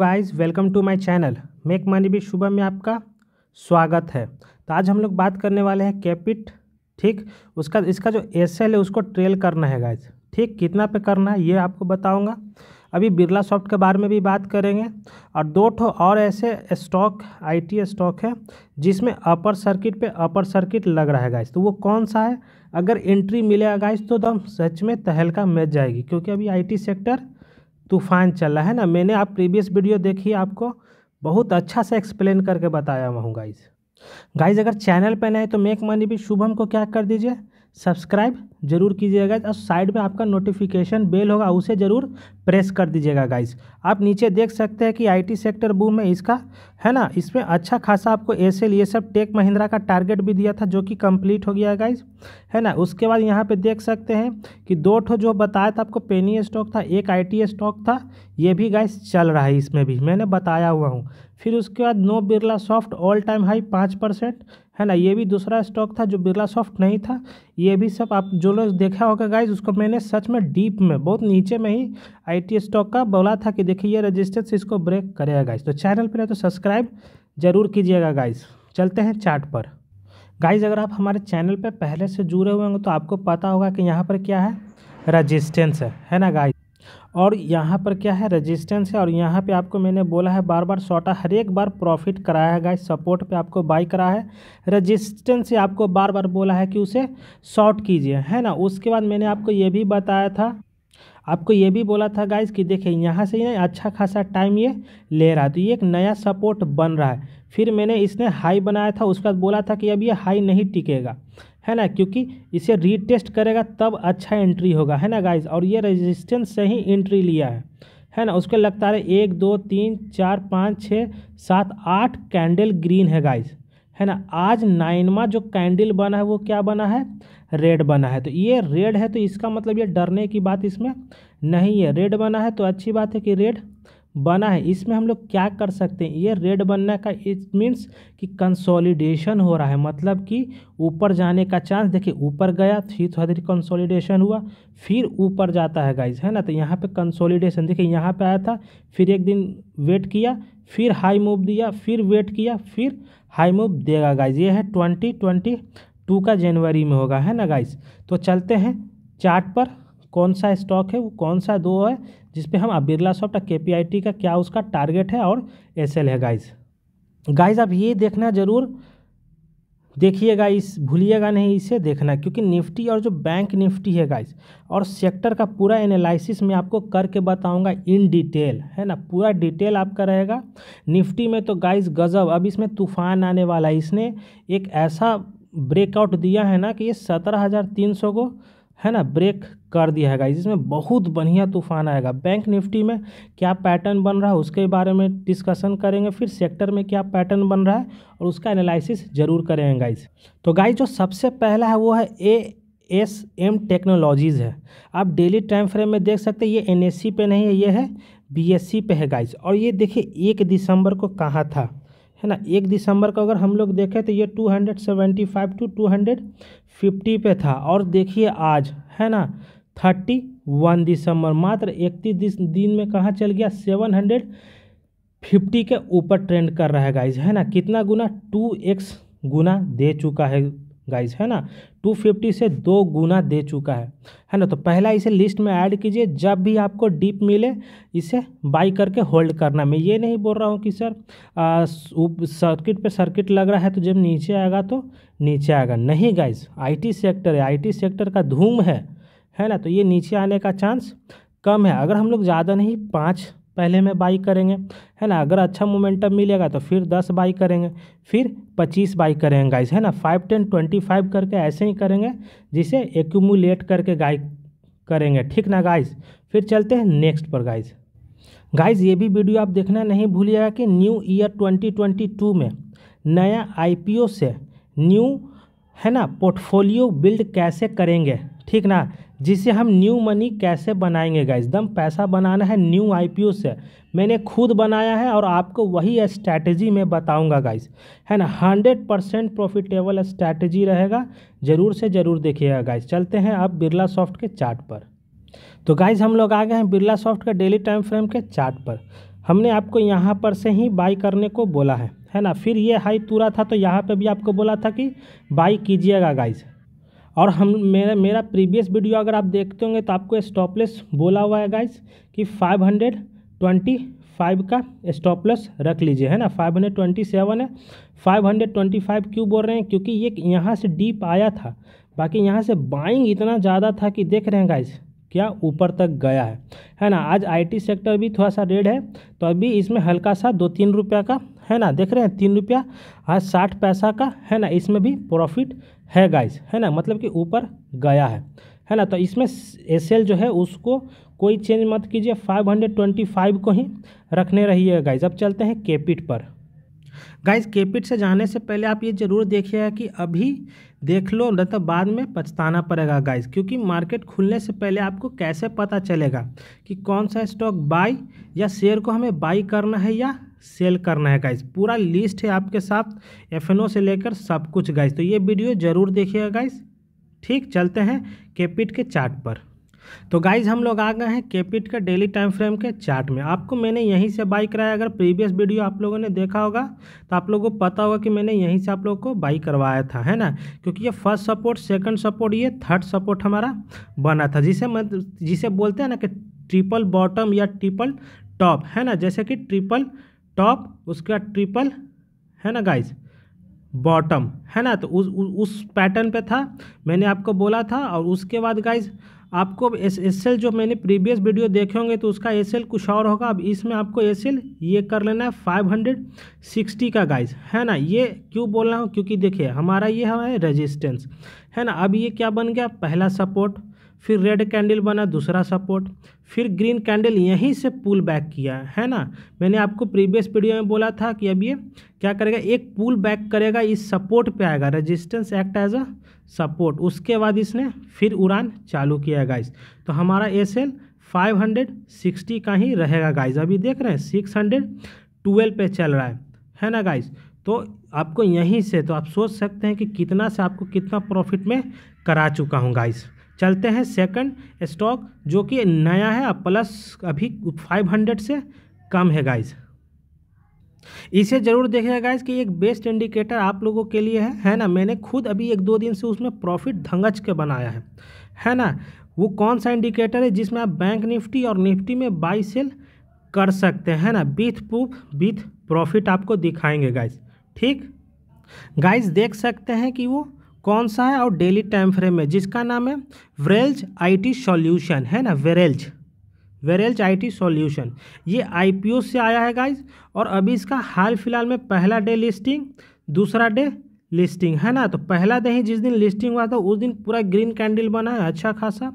guys welcome to my channel make money भी शुभम में आपका स्वागत है तो आज हम लोग बात करने वाले हैं कैपिट ठीक उसका इसका जो एस है उसको ट्रेल करना है गाइस ठीक कितना पे करना है ये आपको बताऊंगा अभी बिरला सॉफ्ट के बारे में भी बात करेंगे और दो ठो और ऐसे स्टॉक आईटी स्टॉक है जिसमें अपर सर्किट पे अपर सर्किट लग रहा है गाइस तो वो कौन सा है अगर एंट्री मिलेगा गाइस तो दम सच में तहलका मच जाएगी क्योंकि अभी आईटी सेक्टर तूफान चल रहा है ना मैंने आप प्रीवियस वीडियो देखी आपको बहुत अच्छा से एक्सप्लेन करके बताया हुआ हूँ गाइज़ गाइज अगर चैनल पर नए तो मेक मनी भी शुभम को क्या कर दीजिए सब्सक्राइब जरूर कीजिएगा और साइड में आपका नोटिफिकेशन बेल होगा उसे ज़रूर प्रेस कर दीजिएगा गाइज आप नीचे देख सकते हैं कि आईटी सेक्टर बूम में इसका है ना इसमें अच्छा खासा आपको एसेल ये सब टेक महिंद्रा का टारगेट भी दिया था जो कि कंप्लीट हो गया है है ना उसके बाद यहाँ पे देख सकते हैं कि दो ठो जो बताया था आपको पेनी स्टॉक था एक आई स्टॉक था ये भी गाइस चल रहा है इसमें भी मैंने बताया हुआ हूँ फिर उसके बाद no Birla soft all time high पाँच परसेंट है ना ये भी दूसरा स्टॉक था जो बिरला सॉफ्ट नहीं था ये भी सब आप जो लोग देखा होगा गाइज उसको मैंने सच में डीप में बहुत नीचे में ही आईटी स्टॉक का बोला था कि देखिए ये रजिस्टेंस इसको ब्रेक करेगा गाइज तो चैनल पर तो सब्सक्राइब जरूर कीजिएगा गाइज चलते हैं चार्ट पर गाइज अगर आप हमारे चैनल पर पहले से जुड़े हुए होंगे तो आपको पता होगा कि यहाँ पर क्या है रजिस्टेंस है है ना गाइज और यहाँ पर क्या है रेजिस्टेंस है और यहाँ पे आपको मैंने बोला है बार बार सोटा हर एक बार प्रॉफिट कराया है गाइस सपोर्ट पे आपको बाई करा है रेजिस्टेंस से आपको बार बार बोला है कि उसे शॉर्ट कीजिए है ना उसके बाद मैंने आपको ये भी बताया था आपको ये भी बोला था गाइज कि देखिए यहाँ से ही अच्छा खासा टाइम ये ले रहा है तो ये एक नया सपोर्ट बन रहा है फिर मैंने इसने हाई बनाया था उसके बाद बोला था कि अब ये हाई नहीं टिकेगा है ना क्योंकि इसे रीटेस्ट करेगा तब अच्छा एंट्री होगा है ना गाइज और ये रेजिस्टेंस से ही एंट्री लिया है है ना उसके लगता है एक दो तीन चार पाँच छः सात आठ कैंडल ग्रीन है गाइज है ना आज नाइनवा जो कैंडल बना है वो क्या बना है रेड बना है तो ये रेड है तो इसका मतलब ये डरने की बात इसमें नहीं है रेड बना है तो अच्छी बात है कि रेड बना है इसमें हम लोग क्या कर सकते हैं ये रेड बनने का इट मीन्स कि कंसोलिडेशन हो रहा है मतलब कि ऊपर जाने का चांस देखिए ऊपर गया फिर थोड़ा देर कंसोलिडेशन हुआ फिर ऊपर जाता है गाइज है ना तो यहाँ पे कंसोलिडेशन देखिए यहाँ पे आया था फिर एक दिन वेट किया फिर हाई मूव दिया फिर वेट किया फिर हाई मूव देगा गाइज ये है ट्वेंटी ट्वेंटी टू का जनवरी में होगा है ना गाइज तो चलते हैं चार्ट पर कौन सा स्टॉक है वो कौन सा दो है जिसपे हम बिरला सॉफ्ट के पी का क्या उसका टारगेट है और एस है गाइज गाइज आप ये देखना ज़रूर देखिएगा इस भूलिएगा नहीं इसे देखना क्योंकि निफ्टी और जो बैंक निफ्टी है गाइस और सेक्टर का पूरा एनालिसिस मैं आपको करके बताऊंगा इन डिटेल है ना पूरा डिटेल आपका रहेगा निफ्टी में तो गाइस गजब अब इसमें तूफान आने वाला है इसने एक ऐसा ब्रेकआउट दिया है ना कि ये सत्रह हज़ार तीन सौ को है ना ब्रेक कर दिया है गाइज इसमें बहुत बढ़िया तूफान आएगा बैंक निफ्टी में क्या पैटर्न बन रहा है उसके बारे में डिस्कशन करेंगे फिर सेक्टर में क्या पैटर्न बन रहा है और उसका एनालिसिस जरूर करेंगे गाइज तो गाइज जो सबसे पहला है वो है ए एस एम टेक्नोलॉजीज़ है आप डेली टाइम फ्रेम में देख सकते हैं ये एन पे नहीं है ये है बी पे है गाइज और ये देखिए एक दिसंबर को कहाँ था है ना एक दिसंबर को अगर हम लोग देखें तो ये 275 टू 250 पे था और देखिए आज है ना 31 दिसंबर मात्र इकतीस दिन में कहाँ चल गया 750 के ऊपर ट्रेंड कर रहा है गाइज है ना कितना गुना 2x गुना दे चुका है गाइस है ना 250 से दो गुना दे चुका है है ना तो पहला इसे लिस्ट में ऐड कीजिए जब भी आपको डीप मिले इसे बाई करके होल्ड करना मैं ये नहीं बोल रहा हूँ कि सर सर्किट पे सर्किट लग रहा है तो जब नीचे आएगा तो नीचे आएगा नहीं गाइस आईटी सेक्टर है आईटी सेक्टर का धूम है है ना तो ये नीचे आने का चांस कम है अगर हम लोग ज़्यादा नहीं पाँच पहले में बाई करेंगे है ना अगर अच्छा मोमेंटम मिलेगा तो फिर दस बाई करेंगे फिर पच्चीस बाई करेंगे गाइस है ना फाइव टेन ट्वेंटी फाइव करके ऐसे ही करेंगे जिसे एक्यूमुलेट करके गाई करेंगे ठीक ना गाइस फिर चलते हैं नेक्स्ट पर गाइस गाइस ये भी वीडियो आप देखना नहीं भूलिएगा कि न्यू ईयर 2022 में नया आईपीओ से न्यू है ना पोर्टफोलियो बिल्ड कैसे करेंगे ठीक ना जिसे हम न्यू मनी कैसे बनाएंगे गाइज दम पैसा बनाना है न्यू आईपीओ से मैंने खुद बनाया है और आपको वही स्ट्रैटेजी मैं बताऊंगा गाइज है ना हंड्रेड परसेंट प्रॉफिटेबल स्ट्रैटेजी रहेगा ज़रूर से ज़रूर देखिएगा गाइज चलते हैं अब बिरला सॉफ्ट के चार्ट पर तो गाइज हम लोग आ गए हैं बिरला सॉफ्ट के डेली टाइम फ्रेम के चार्ट पर हमने आपको यहाँ पर से ही बाई करने को बोला है है ना फिर ये हाई तुरा था तो यहाँ पे भी आपको बोला था कि बाई कीजिएगा गाइज और हम मेरा मेरा प्रीवियस वीडियो अगर आप देखते होंगे तो आपको स्टॉपलेस बोला हुआ है गाइज कि फाइव हंड्रेड ट्वेंटी फाइव का स्टॉपलेस रख लीजिए है ना फाइव हंड्रेड ट्वेंटी सेवन है फाइव हंड्रेड ट्वेंटी फाइव क्यों बोल रहे हैं क्योंकि ये यहाँ से डीप आया था बाकी यहाँ से बाइंग इतना ज़्यादा था कि देख रहे हैं गाइज क्या ऊपर तक गया है है ना आज आईटी सेक्टर भी थोड़ा सा रेड है तो अभी इसमें हल्का सा दो तीन रुपया का है ना देख रहे हैं तीन रुपया आज साठ पैसा का है ना इसमें भी प्रॉफिट है गाइस है ना मतलब कि ऊपर गया है है ना तो इसमें एस जो है उसको कोई चेंज मत कीजिए 525 को ही रखने है गाइज अब चलते हैं केपिट पर गाइज केपिट से जाने से पहले आप ये ज़रूर देखिएगा कि अभी देख लो न तो बाद में पछताना पड़ेगा गाइज क्योंकि मार्केट खुलने से पहले आपको कैसे पता चलेगा कि कौन सा स्टॉक बाई या शेयर को हमें बाई करना है या सेल करना है गाइज पूरा लिस्ट है आपके साथ एफएनओ से लेकर सब कुछ गाइज तो ये वीडियो ज़रूर देखिएगा गाइज ठीक चलते हैं केपिट के चार्ट पर तो गाइज हम लोग आ गए हैं केपिट के डेली टाइम फ्रेम के चार्ट में आपको मैंने यहीं से बाई कराया अगर प्रीवियस वीडियो आप लोगों ने देखा होगा तो आप लोगों को पता होगा कि मैंने यहीं से आप लोगों को बाई करवाया था है ना क्योंकि ये फर्स्ट सपोर्ट सेकंड सपोर्ट ये थर्ड सपोर्ट हमारा बना था जिसे मत, जिसे बोलते हैं ना कि ट्रिपल बॉटम या ट्रिपल टॉप है ना जैसे कि ट्रिपल टॉप उसका ट्रिपल है ना गाइज़ बॉटम है ना तो उस उस पैटर्न पे था मैंने आपको बोला था और उसके बाद गाइज आपको अब एस एस एल जो मैंने प्रीवियस वीडियो देखे होंगे तो उसका एस एल कुछ और होगा अब इसमें आपको एस एल ये कर लेना है फाइव हंड्रेड सिक्सटी का गाइस है ना ये क्यों बोल रहा हूँ क्योंकि देखिए हमारा ये है रेजिस्टेंस है ना अब ये क्या बन गया पहला सपोर्ट फिर रेड कैंडल बना दूसरा सपोर्ट फिर ग्रीन कैंडल यहीं से पुल बैक किया है ना मैंने आपको प्रीवियस वीडियो में बोला था कि अब ये क्या करेगा एक पुल बैक करेगा इस सपोर्ट पे आएगा resistance act as a support उसके बाद इसने फिर उड़ान चालू किया गाइस तो हमारा S L five hundred sixty का ही रहेगा गाइज अभी देख रहे हैं सिक्स हंड्रेड ट्वेल्व पे चल रहा है है ना गाइज तो आपको यहीं से तो आप सोच सकते हैं कि कितना से आपको कितना प्रॉफिट में करा चुका हूँ गाइज़ चलते हैं सेकंड स्टॉक जो कि नया है प्लस अभी 500 से कम है गाइज इसे ज़रूर देखिएगा गाइज कि एक बेस्ट इंडिकेटर आप लोगों के लिए है है ना मैंने खुद अभी एक दो दिन से उसमें प्रॉफिट धंगच के बनाया है है ना वो कौन सा इंडिकेटर है जिसमें आप बैंक निफ्टी और निफ्टी में बाई सेल कर सकते हैं ना बीथ प्रूफ बीथ प्रॉफिट आपको दिखाएंगे गाइज ठीक गाइज देख सकते हैं कि वो कौन सा है और डेली टाइम फ्रेम में जिसका नाम है वेरेल्ज आईटी सॉल्यूशन है ना वेरेल्ज वेरेल्ज आईटी सॉल्यूशन ये आईपीओ से आया है गाइज और अभी इसका हाल फिलहाल में पहला डे लिस्टिंग दूसरा डे लिस्टिंग है ना तो पहला दे ही जिस दिन लिस्टिंग हुआ था उस दिन पूरा ग्रीन कैंडल बना है अच्छा खासा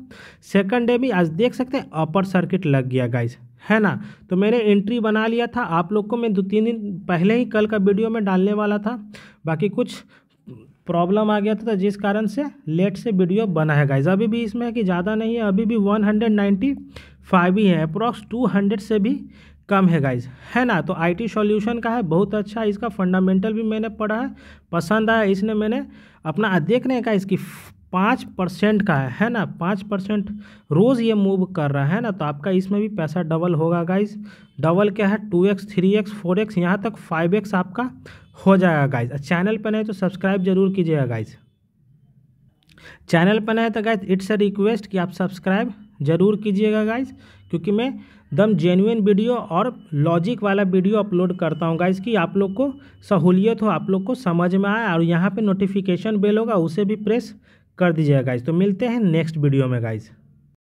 सेकंड डे भी आज देख सकते हैं अपर सर्किट लग गया गाइज है ना तो मैंने एंट्री बना लिया था आप लोग को मैं दो तीन दिन पहले ही कल का वीडियो में डालने वाला था बाकी कुछ प्रॉब्लम आ गया था जिस कारण से लेट से वीडियो बना है गाइज अभी भी इसमें है कि ज़्यादा नहीं है अभी भी 195 ही है अप्रॉक्स 200 से भी कम है गाइज है ना तो आईटी सॉल्यूशन का है बहुत अच्छा इसका फंडामेंटल भी मैंने पढ़ा है पसंद आया इसने मैंने अपना देखने का इसकी पाँच परसेंट का है है ना पाँच परसेंट रोज़ ये मूव कर रहा है ना तो आपका इसमें भी पैसा डबल होगा गाइज डबल क्या है two X three X four X यहाँ तक फाइव एक्स आपका हो जाएगा गाइज चैनल पर नहीं तो सब्सक्राइब जरूर कीजिएगा गाइज चैनल पर नहीं तो गाइज इट्स अ रिक्वेस्ट कि आप सब्सक्राइब जरूर कीजिएगा गाइज क्योंकि मैं दम जेन्यून वीडियो और लॉजिक वाला वीडियो अपलोड करता हूँ गाइज कि आप लोग को सहूलियत हो आप लोग को समझ में आए और यहाँ पे नोटिफिकेशन बेल होगा उसे भी प्रेस कर दीजिएगा गाइज तो मिलते हैं नेक्स्ट वीडियो में गाइज़